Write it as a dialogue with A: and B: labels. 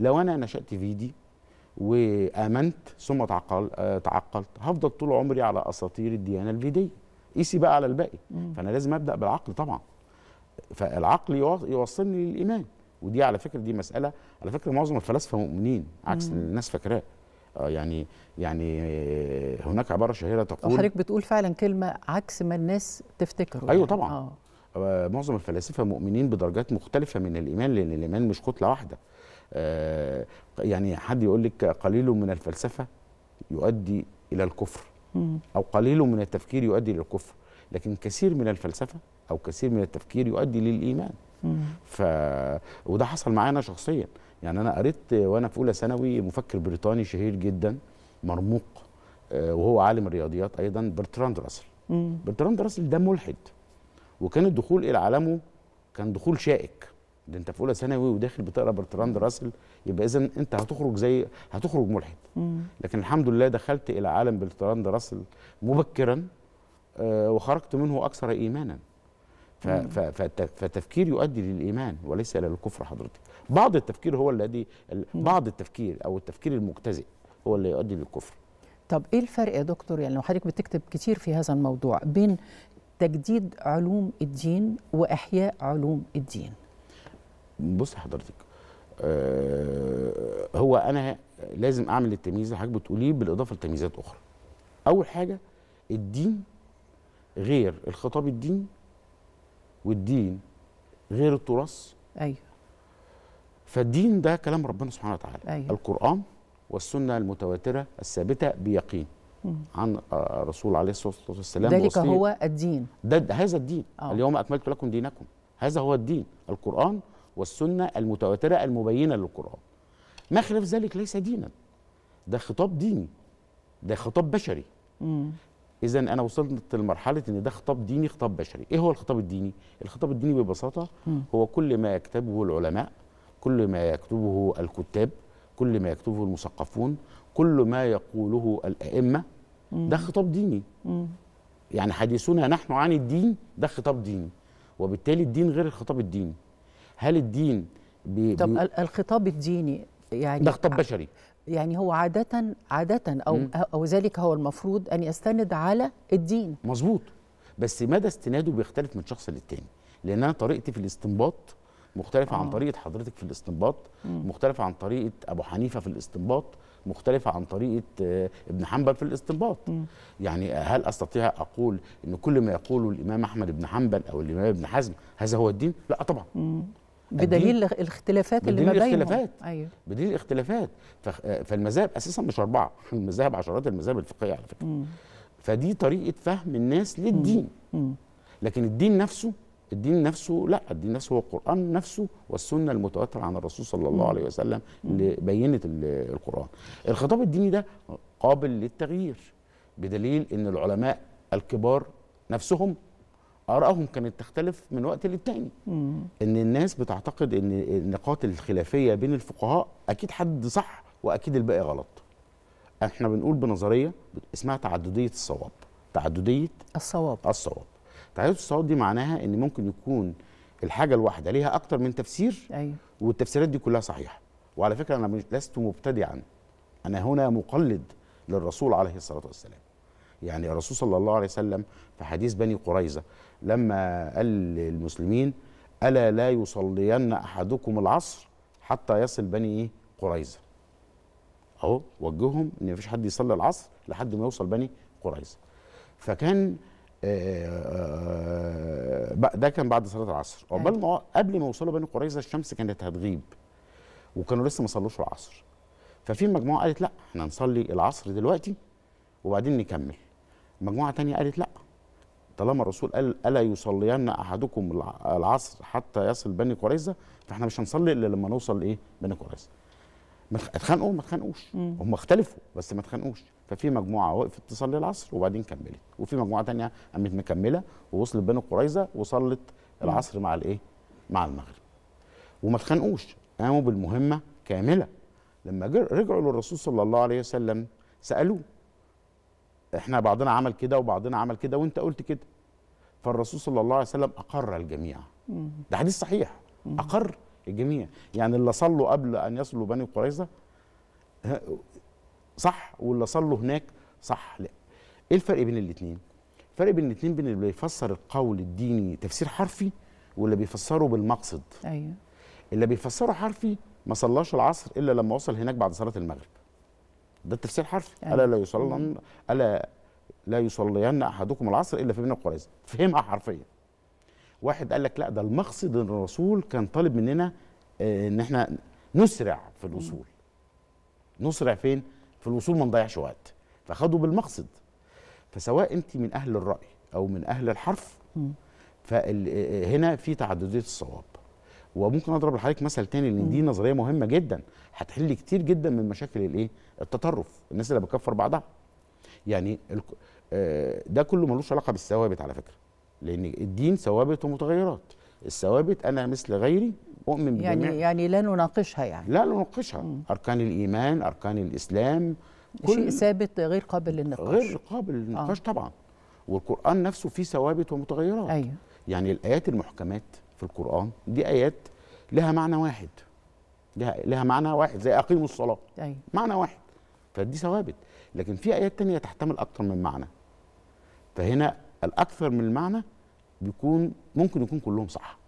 A: لو انا نشات في دي وامنت ثم تعقل آه، تعقلت هفضل طول عمري على اساطير الديانه الفيديه قيسي بقى على الباقي مم. فانا لازم ابدا بالعقل طبعا فالعقل يوصلني للايمان ودي على فكره دي مساله على فكره معظم الفلاسفه مؤمنين عكس مم. الناس فاكراه آه، يعني يعني هناك عباره شهيره تقول وحضرتك بتقول فعلا كلمه عكس ما الناس تفتكره ايوه يعني. طبعا آه. آه، معظم الفلاسفه مؤمنين بدرجات مختلفه من الايمان لان الايمان مش كتله واحده آه، يعني حد يقول لك قليل من الفلسفه يؤدي الى الكفر او قليل من التفكير يؤدي الى الكفر لكن كثير من الفلسفه او كثير من التفكير يؤدي للايمان ف وده حصل معانا شخصيا يعني انا قريت وانا في اولى ثانوي مفكر بريطاني شهير جدا مرموق آه، وهو عالم الرياضيات ايضا برتراند راسل برتراند راسل ده ملحد وكان الدخول الى عالمه كان دخول شائك ده انت في اولى ثانوي وداخل بتقرا برتراند راسل يبقى اذا انت هتخرج زي هتخرج ملحد لكن الحمد لله دخلت الى عالم برتراند راسل مبكرا آه، وخرجت منه اكثر ايمانا فالتفكير يؤدي للايمان وليس الى الكفر حضرتك بعض التفكير هو الذي بعض التفكير او التفكير المجتزئ هو اللي يؤدي للكفر طب ايه الفرق يا دكتور يعني لو حضرتك بتكتب كتير في هذا الموضوع بين تجديد علوم الدين واحياء علوم الدين بص حضرتك أه هو انا لازم اعمل التمييز اللي حضرتك بتقوليه بالاضافه لتمييزات اخرى اول حاجه الدين غير الخطاب الديني والدين غير التراث ايوه فالدين ده كلام ربنا سبحانه وتعالى أيوة. القران والسنه المتواتره الثابته بيقين مم. عن آه، الرسول عليه الصلاه والسلام ذلك هو الدين ده هذا الدين أوه. اليوم اكملت لكم دينكم هذا هو الدين القران والسنة المتواترة المبينة للقرآن ما خلاف ذلك ليس دينا ده خطاب ديني ده خطاب بشري إذا أنا وصلت لمرحلة إن ده خطاب ديني خطاب بشري إيه هو الخطاب الديني؟ الخطاب الديني ببساطة م. هو كل ما يكتبه العلماء كل ما يكتبه الكتاب كل ما يكتبه المثقفون كل ما يقوله الأئمة ده خطاب ديني م. يعني حديثنا نحن عن الدين ده خطاب ديني وبالتالي الدين غير الخطاب الديني هل الدين بي طب بي الخطاب الديني يعني ده خطاب بشري يعني هو عادة عادة أو أو ذلك هو المفروض أن يستند على الدين مظبوط بس مدى استناده بيختلف من شخص للتاني لأن أنا طريقتي في الاستنباط مختلفة عن آه. طريقة حضرتك في الاستنباط مم. مختلفة عن طريقة أبو حنيفة في الاستنباط مختلفة عن طريقة آه، ابن حنبل في الاستنباط م. يعني هل أستطيع أقول أن كل ما يقوله الإمام أحمد بن حنبل أو الإمام ابن حزم هذا هو الدين؟ لا طبعا م. بدليل الاختلافات اللي ما بينهم بدليل الاختلافات ايوه بدليل الاختلافات فالمذاهب اساسا مش اربعه المذاهب عشرات المذاهب الفقهيه على فكره مم. فدي طريقه فهم الناس للدين مم. لكن الدين نفسه الدين نفسه لا الدين نفسه هو القرآن نفسه والسنة المتواترة عن الرسول صلى الله عليه وسلم اللي بينت القرآن الخطاب الديني ده قابل للتغيير بدليل أن العلماء الكبار نفسهم ارائهم كانت تختلف من وقت للتاني مم. ان الناس بتعتقد ان النقاط الخلافيه بين الفقهاء اكيد حد صح واكيد الباقي غلط احنا بنقول بنظريه اسمها تعدديه الصواب تعدديه الصواب الصواب تعدديه الصواب دي معناها ان ممكن يكون الحاجه الواحده ليها اكتر من تفسير أيوه. والتفسيرات دي كلها صحيحه وعلى فكره انا لست مبتدعا انا هنا مقلد للرسول عليه الصلاه والسلام يعني الرسول صلى الله عليه وسلم في حديث بني قريظة لما قال للمسلمين ألا لا يصلين أحدكم العصر حتى يصل بني قريزة قريظة أهو وجههم إن مفيش حد يصلي العصر لحد ما يوصل بني قريظة فكان آه، آه، آه، ده كان بعد صلاة العصر أيوة. عقبال ما قبل ما يوصلوا بني قريظة الشمس كانت هتغيب وكانوا لسه ما صلوش العصر ففي مجموعة قالت لا احنا نصلي العصر دلوقتي وبعدين نكمل مجموعه تانية قالت لا طالما الرسول قال الا يصلين احدكم العصر حتى يصل بني قريظه فاحنا مش هنصلي الا لما نوصل ايه بني قريظه اتخانقوا ما اتخانقوش هم اختلفوا بس ما اتخانقوش ففي مجموعه وقفت تصلي العصر وبعدين كملت وفي مجموعه تانية قامت مكمله ووصلت بني قريظه وصلت العصر مع الايه مع المغرب وما اتخانقوش قاموا بالمهمه كامله لما رجعوا للرسول صلى الله عليه وسلم سالوه احنا بعضنا عمل كده وبعضنا عمل كده وانت قلت كده فالرسول صلى الله عليه وسلم اقر الجميع ده حديث صحيح اقر الجميع يعني اللي صلوا قبل ان يصلوا بني قريظه صح واللي صلوا هناك صح لا ايه الفرق بين الاثنين الفرق بين الاثنين بين اللي بيفسر القول الديني تفسير حرفي واللي بيفسره بالمقصد ايوه اللي بيفسره حرفي ما صلاش العصر الا لما وصل هناك بعد صلاه المغرب ده التفسير الحرفي يعني. الا لا يصلن الا لا يصلين احدكم العصر الا في بني قريظه فهمها حرفيا واحد قال لك لا ده المقصد ان الرسول كان طالب مننا آه، ان احنا نسرع في الوصول نسرع فين في الوصول ما نضيعش وقت فخدوا بالمقصد فسواء انت من اهل الراي او من اهل الحرف فهنا آه، آه، في تعدديه الصواب وممكن اضرب لحضرتك مثل تاني لان دي نظريه مهمه جدا هتحل كتير جدا من مشاكل الايه التطرف الناس اللي بتكفر بعضها يعني آه، ده كله ملوش علاقه بالثوابت على فكره لان الدين ثوابت ومتغيرات الثوابت انا مثل غيري اؤمن بجميع يعني يعني لا نناقشها يعني لا نناقشها اركان الايمان اركان الاسلام كل شيء ثابت غير قابل للنقاش غير قابل للنقاش آه. طبعا والقران نفسه فيه ثوابت ومتغيرات ايوه يعني الايات المحكمات في القرآن دي آيات لها معنى واحد لها, لها معنى واحد زي أقيموا الصلاة أيوة. معنى واحد فدي ثوابت لكن في آيات تانية تحتمل أكتر من معنى فهنا الأكثر من المعنى بيكون ممكن يكون كلهم صح